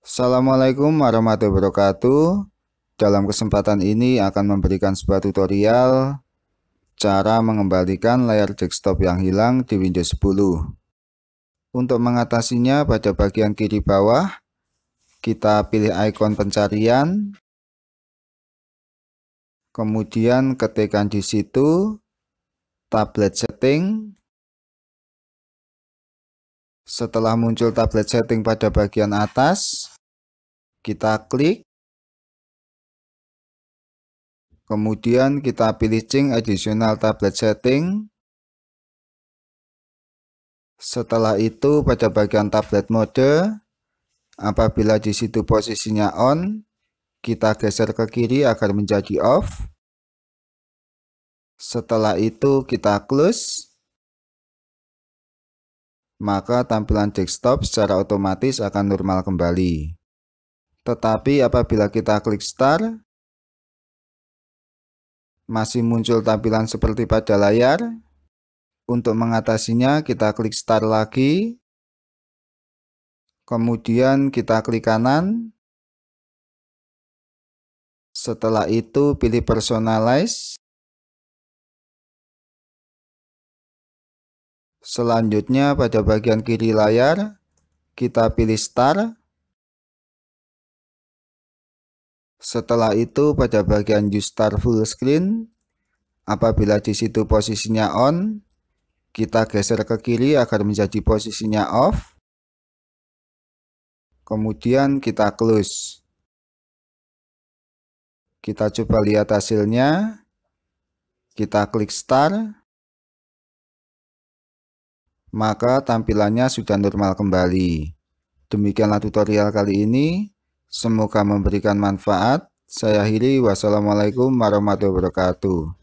Assalamualaikum warahmatullahi wabarakatuh Dalam kesempatan ini akan memberikan sebuah tutorial Cara mengembalikan layar desktop yang hilang di Windows 10 Untuk mengatasinya pada bagian kiri bawah Kita pilih ikon pencarian Kemudian ketikkan di situ Tablet setting setelah muncul tablet setting pada bagian atas, kita klik. Kemudian kita pilih Cing Additional Tablet Setting. Setelah itu pada bagian tablet mode, apabila di situ posisinya on, kita geser ke kiri agar menjadi off. Setelah itu kita close. Maka tampilan desktop secara otomatis akan normal kembali. Tetapi apabila kita klik start, masih muncul tampilan seperti pada layar. Untuk mengatasinya kita klik start lagi. Kemudian kita klik kanan. Setelah itu pilih personalize. Selanjutnya pada bagian kiri layar, kita pilih start Setelah itu pada bagian start Full Screen, apabila di situ posisinya on, kita geser ke kiri agar menjadi posisinya off. Kemudian kita close. Kita coba lihat hasilnya. Kita klik start. Maka tampilannya sudah normal kembali. Demikianlah tutorial kali ini. Semoga memberikan manfaat. Saya akhiri. Wassalamualaikum warahmatullahi wabarakatuh.